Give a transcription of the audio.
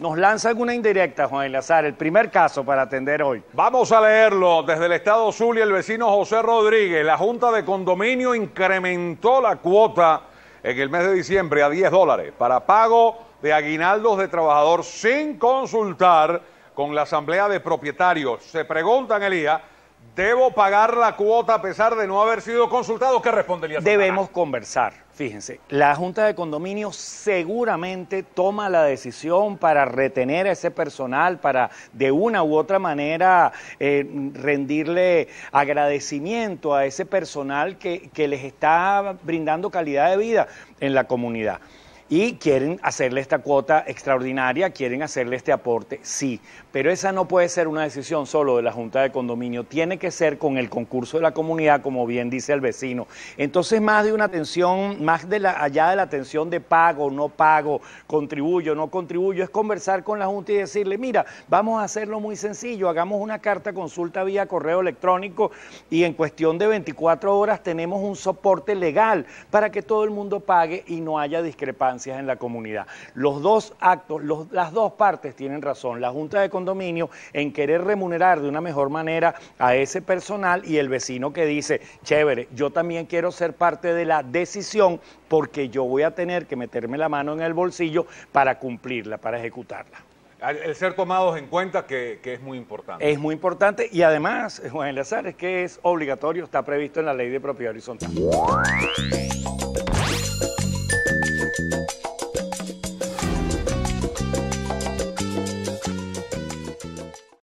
Nos lanza alguna indirecta, Juan Azar, el primer caso para atender hoy. Vamos a leerlo. Desde el Estado y el vecino José Rodríguez, la Junta de Condominio incrementó la cuota en el mes de diciembre a 10 dólares para pago de aguinaldos de trabajador sin consultar con la Asamblea de Propietarios. Se preguntan, Elías, ¿Debo pagar la cuota a pesar de no haber sido consultado? ¿Qué respondería? Debemos conversar. Fíjense, la Junta de Condominio seguramente toma la decisión para retener a ese personal, para de una u otra manera eh, rendirle agradecimiento a ese personal que les está brindando calidad de vida en la comunidad y quieren hacerle esta cuota extraordinaria, quieren hacerle este aporte, sí, pero esa no puede ser una decisión solo de la Junta de Condominio, tiene que ser con el concurso de la comunidad, como bien dice el vecino. Entonces, más de una atención, más de allá de la atención de pago, no pago, contribuyo, no contribuyo, es conversar con la Junta y decirle, mira, vamos a hacerlo muy sencillo, hagamos una carta consulta vía correo electrónico y en cuestión de 24 horas tenemos un soporte legal para que todo el mundo pague y no haya discrepancia en la comunidad. Los dos actos, las dos partes tienen razón. La Junta de Condominio en querer remunerar de una mejor manera a ese personal y el vecino que dice, chévere, yo también quiero ser parte de la decisión porque yo voy a tener que meterme la mano en el bolsillo para cumplirla, para ejecutarla. El ser tomados en cuenta que, es muy importante. Es muy importante y además, eh, Juan azar es que es obligatorio, está previsto en la ley de propiedad horizontal.